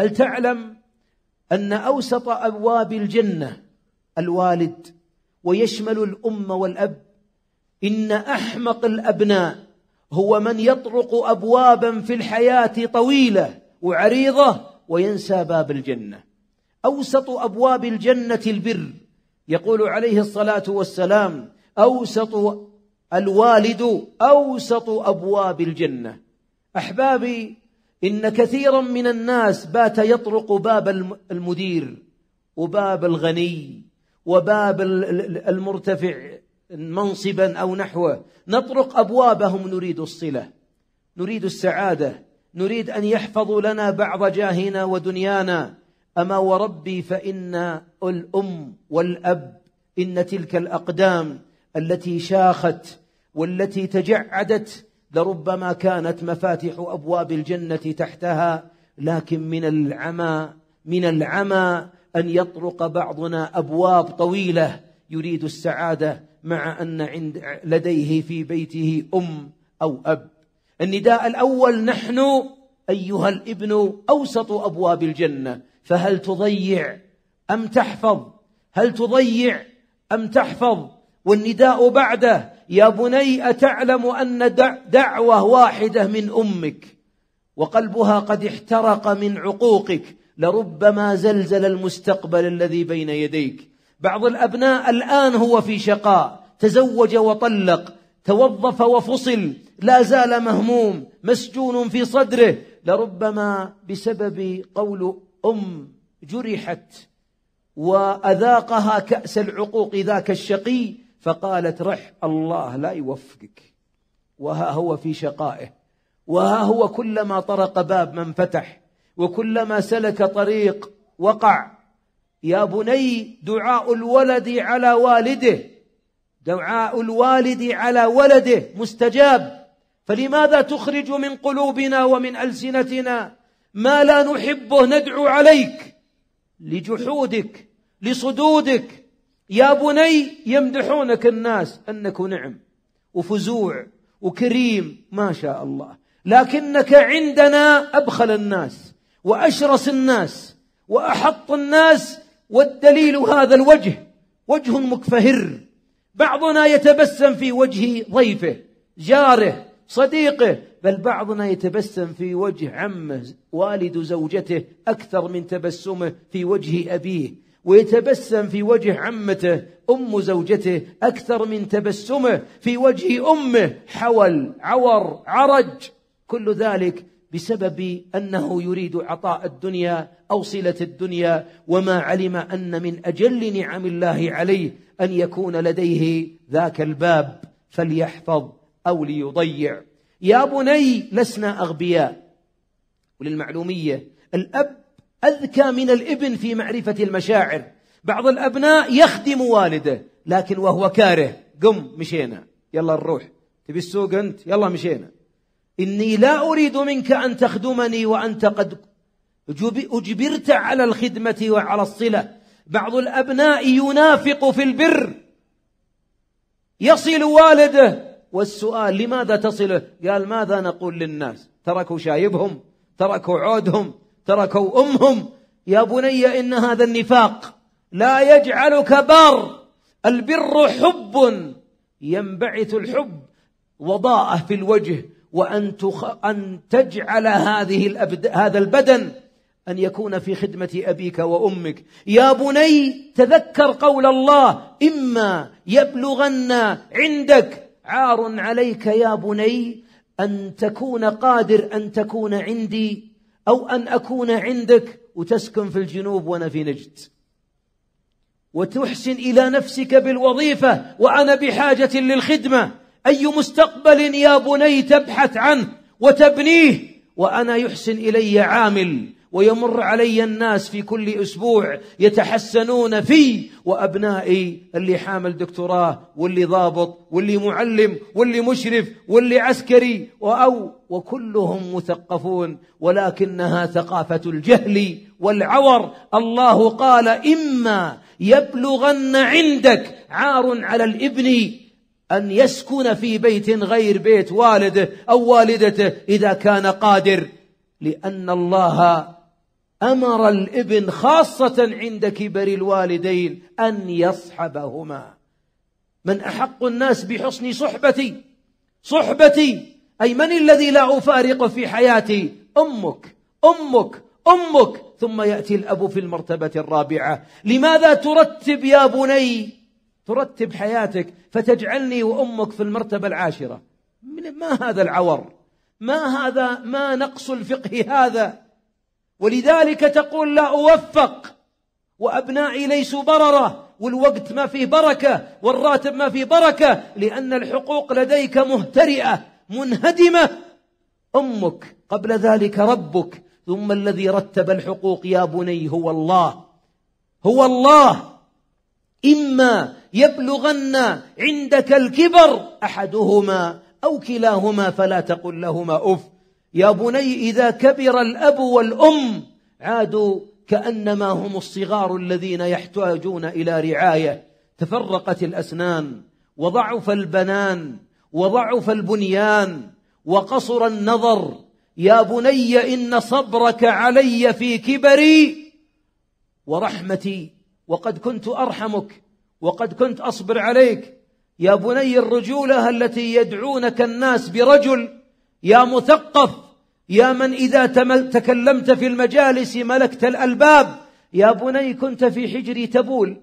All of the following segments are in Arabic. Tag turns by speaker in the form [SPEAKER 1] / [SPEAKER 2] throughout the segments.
[SPEAKER 1] هل تعلم أن أوسط أبواب الجنة الوالد ويشمل الأم والأب إن أحمق الأبناء هو من يطرق أبوابا في الحياة طويلة وعريضة وينسى باب الجنة أوسط أبواب الجنة البر يقول عليه الصلاة والسلام أوسط الوالد أوسط أبواب الجنة أحبابي إن كثيرا من الناس بات يطرق باب المدير وباب الغني وباب المرتفع منصبا أو نحوه نطرق أبوابهم نريد الصلة نريد السعادة نريد أن يحفظوا لنا بعض جاهنا ودنيانا أما وربي فإن الأم والأب إن تلك الأقدام التي شاخت والتي تجعدت لربما كانت مفاتح أبواب الجنة تحتها لكن من العمى من العمى أن يطرق بعضنا أبواب طويلة يريد السعادة مع أن عند لديه في بيته أم أو أب النداء الأول نحن أيها الابن أوسط أبواب الجنة فهل تضيع أم تحفظ هل تضيع أم تحفظ والنداء بعده يا بني أتعلم أن دعوة واحدة من أمك وقلبها قد احترق من عقوقك لربما زلزل المستقبل الذي بين يديك بعض الأبناء الآن هو في شقاء تزوج وطلق توظف وفصل لا زال مهموم مسجون في صدره لربما بسبب قول أم جرحت وأذاقها كأس العقوق ذاك الشقي فقالت رح الله لا يوفقك وها هو في شقائه وها هو كلما طرق باب من فتح وكلما سلك طريق وقع يا بني دعاء الولد على والده دعاء الوالد على ولده مستجاب فلماذا تخرج من قلوبنا ومن ألسنتنا ما لا نحبه ندعو عليك لجحودك لصدودك يا بني يمدحونك الناس أنك نعم وفزوع وكريم ما شاء الله لكنك عندنا أبخل الناس وأشرس الناس وأحط الناس والدليل هذا الوجه وجه مكفهر بعضنا يتبسم في وجه ضيفه جاره صديقه بل بعضنا يتبسم في وجه عمه والد زوجته أكثر من تبسمه في وجه أبيه ويتبسم في وجه عمته أم زوجته أكثر من تبسمه في وجه أمه حول عور عرج كل ذلك بسبب أنه يريد عطاء الدنيا أو صلة الدنيا وما علم أن من أجل نعم الله عليه أن يكون لديه ذاك الباب فليحفظ أو ليضيع يا بني لسنا أغبياء وللمعلومية الأب أذكى من الابن في معرفة المشاعر بعض الأبناء يخدم والده لكن وهو كاره قم مشينا يلا نروح تبي السوق أنت يلا مشينا إني لا أريد منك أن تخدمني وأنت قد أجبرت على الخدمة وعلى الصلة بعض الأبناء ينافق في البر يصل والده والسؤال لماذا تصله قال ماذا نقول للناس تركوا شايبهم تركوا عودهم تركوا أمهم يا بني إن هذا النفاق لا يجعلك بار البر حب ينبعث الحب وضاءه في الوجه وأن تخ... أن تجعل هذه الأبد... هذا البدن أن يكون في خدمة أبيك وأمك يا بني تذكر قول الله إما يبلغن عندك عار عليك يا بني أن تكون قادر أن تكون عندي أو أن أكون عندك وتسكن في الجنوب وأنا في نجد وتحسن إلى نفسك بالوظيفة وأنا بحاجة للخدمة أي مستقبل يا بني تبحث عنه وتبنيه وأنا يحسن إلي عامل ويمر علي الناس في كل أسبوع يتحسنون في وأبنائي اللي حامل دكتوراه واللي ضابط واللي معلم واللي مشرف واللي عسكري وأو وكلهم مثقفون ولكنها ثقافة الجهل والعور الله قال إما يبلغن عندك عار على الابن أن يسكن في بيت غير بيت والده أو والدته إذا كان قادر لأن الله امر الابن خاصه عند كبر الوالدين ان يصحبهما من احق الناس بحسن صحبتي صحبتي اي من الذي لا افارقه في حياتي امك امك امك ثم ياتي الاب في المرتبه الرابعه لماذا ترتب يا بني ترتب حياتك فتجعلني وامك في المرتبه العاشره ما هذا العور ما هذا ما نقص الفقه هذا ولذلك تقول لا أوفق وأبنائي ليسوا بررة والوقت ما فيه بركة والراتب ما فيه بركة لأن الحقوق لديك مهترئة منهدمة أمك قبل ذلك ربك ثم الذي رتب الحقوق يا بني هو الله هو الله إما يبلغن عندك الكبر أحدهما أو كلاهما فلا تقل لهما أف يا بني إذا كبر الأب والأم عادوا كأنما هم الصغار الذين يحتاجون إلى رعاية تفرقت الأسنان وضعف البنان وضعف البنيان وقصر النظر يا بني إن صبرك علي في كبري ورحمتي وقد كنت أرحمك وقد كنت أصبر عليك يا بني الرجولة التي يدعونك الناس برجل يا مثقف يا من إذا تكلمت في المجالس ملكت الألباب يا بني كنت في حجري تبول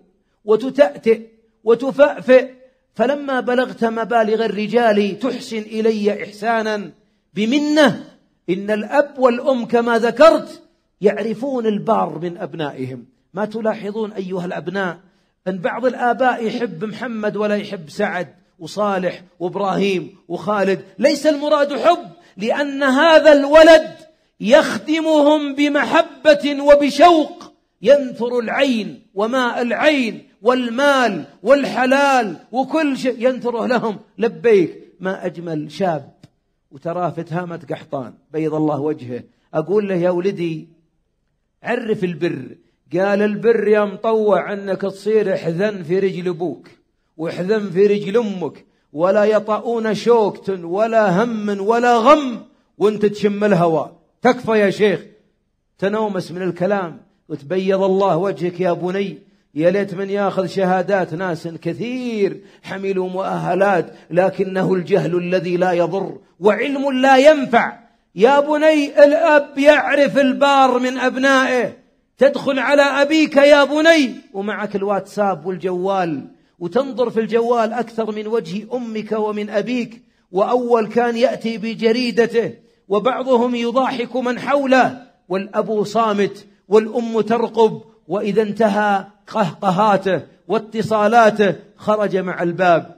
[SPEAKER 1] وتتأتئ وتفأفئ فلما بلغت مبالغ الرجال تحسن إلي إحسانا بمنة إن الأب والأم كما ذكرت يعرفون البار من أبنائهم ما تلاحظون أيها الأبناء أن بعض الآباء يحب محمد ولا يحب سعد وصالح وإبراهيم وخالد ليس المراد حب لأن هذا الولد يخدمهم بمحبة وبشوق ينثر العين وماء العين والمال والحلال وكل شيء ينثره لهم لبيك ما أجمل شاب وتراه في تهامة قحطان بيض الله وجهه أقول له يا ولدي عرف البر قال البر يا مطوع أنك تصير احذن في رجل أبوك واحذن في رجل أمك ولا يطؤون شوكة ولا هم ولا غم وانت تشم الهواء تكفى يا شيخ تنومس من الكلام وتبيض الله وجهك يا بني يا ليت من ياخذ شهادات ناس كثير حملوا مؤهلات لكنه الجهل الذي لا يضر وعلم لا ينفع يا بني الاب يعرف البار من ابنائه تدخل على ابيك يا بني ومعك الواتساب والجوال وتنظر في الجوال أكثر من وجه أمك ومن أبيك وأول كان يأتي بجريدته وبعضهم يضاحك من حوله والأب صامت والأم ترقب وإذا انتهى قهقهاته واتصالاته خرج مع الباب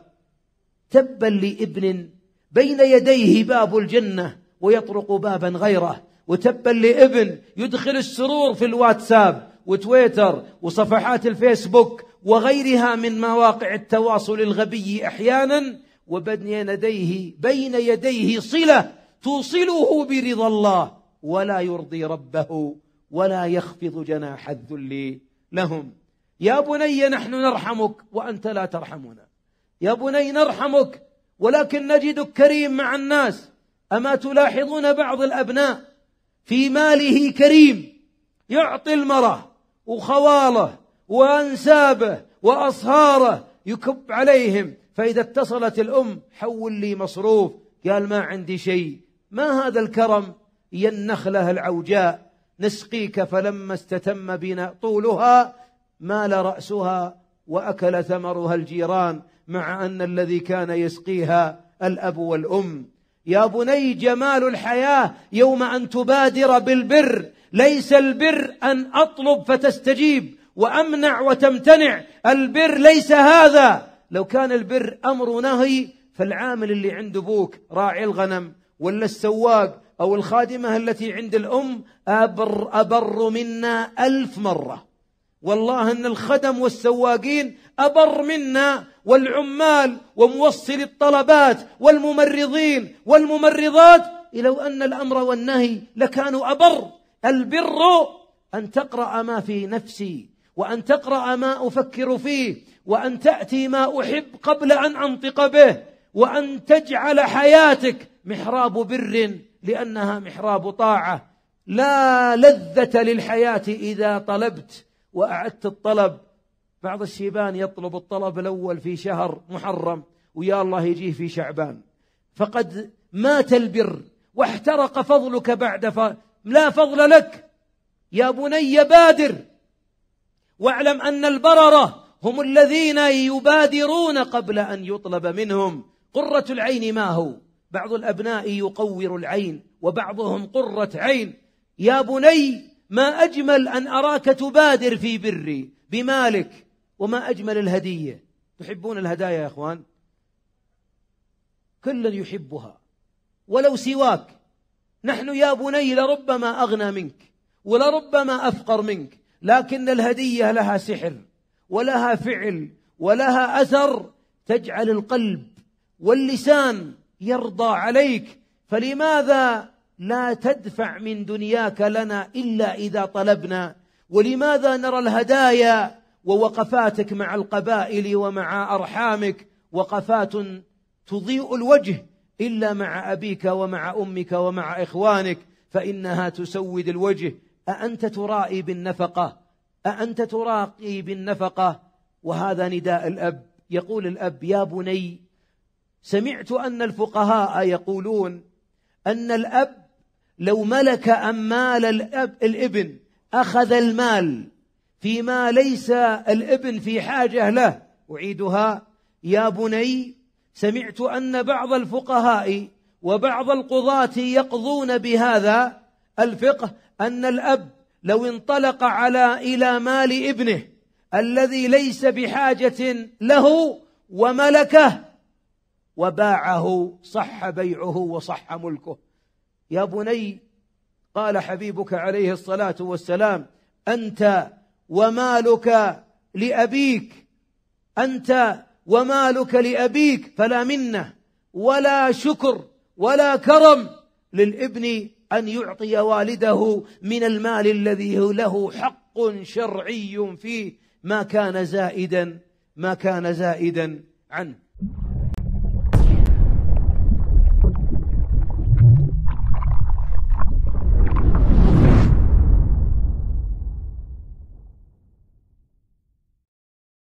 [SPEAKER 1] تبا لابن بين يديه باب الجنة ويطرق بابا غيره وتبا لابن يدخل السرور في الواتساب وتويتر وصفحات الفيسبوك وغيرها من مواقع التواصل الغبي احيانا وبين يديه بين يديه صله توصله برضا الله ولا يرضي ربه ولا يخفض جناح الذل لهم يا بني نحن نرحمك وانت لا ترحمنا يا بني نرحمك ولكن نجدك كريم مع الناس اما تلاحظون بعض الابناء في ماله كريم يعطي المراه وخواله وأنسابه وأصهاره يكب عليهم فإذا اتصلت الأم حول لي مصروف قال ما عندي شيء ما هذا الكرم يا النخلة العوجاء نسقيك فلما استتم بنا طولها مال رأسها وأكل ثمرها الجيران مع أن الذي كان يسقيها الأب والأم يا بني جمال الحياة يوم أن تبادر بالبر ليس البر أن أطلب فتستجيب وأمنع وتمتنع البر ليس هذا لو كان البر أمر نهي فالعامل اللي عند أبوك راعي الغنم ولا السواق أو الخادمة التي عند الأم أبر, أبر منا ألف مرة والله أن الخدم والسواقين أبر منا والعمال وموصل الطلبات والممرضين والممرضات لو أن الأمر والنهي لكانوا أبر البر أن تقرأ ما في نفسي وأن تقرأ ما أفكر فيه وأن تأتي ما أحب قبل أن أنطق به وأن تجعل حياتك محراب بر لأنها محراب طاعة لا لذة للحياة إذا طلبت وأعدت الطلب بعض الشيبان يطلب الطلب الأول في شهر محرم ويا الله يجيه في شعبان فقد مات البر واحترق فضلك بعد ف... لا فضل لك يا بني بادر واعلم أن البررة هم الذين يبادرون قبل أن يطلب منهم قرة العين ما هو بعض الأبناء يقور العين وبعضهم قرة عين يا بني ما أجمل أن أراك تبادر في بري بمالك وما أجمل الهدية تحبون الهدايا يا إخوان كل يحبها ولو سواك نحن يا بني لربما أغنى منك ولربما أفقر منك لكن الهديه لها سحر ولها فعل ولها اثر تجعل القلب واللسان يرضى عليك فلماذا لا تدفع من دنياك لنا الا اذا طلبنا ولماذا نرى الهدايا ووقفاتك مع القبائل ومع ارحامك وقفات تضيء الوجه الا مع ابيك ومع امك ومع اخوانك فانها تسود الوجه أأنت ترائي بالنفقة أأنت تراقي بالنفقة وهذا نداء الأب يقول الأب يا بني سمعت أن الفقهاء يقولون أن الأب لو ملك أمال الأب الابن أخذ المال فيما ليس الابن في حاجة له أعيدها يا بني سمعت أن بعض الفقهاء وبعض القضاة يقضون بهذا الفقه أن الأب لو انطلق على إلى مال ابنه الذي ليس بحاجة له وملكه وباعه صح بيعه وصح ملكه يا بني قال حبيبك عليه الصلاة والسلام أنت ومالك لأبيك أنت ومالك لأبيك فلا منة ولا شكر ولا كرم للابن أن يعطي والده من المال الذي له حق شرعي فيه ما كان زائدا ما كان زائدا عنه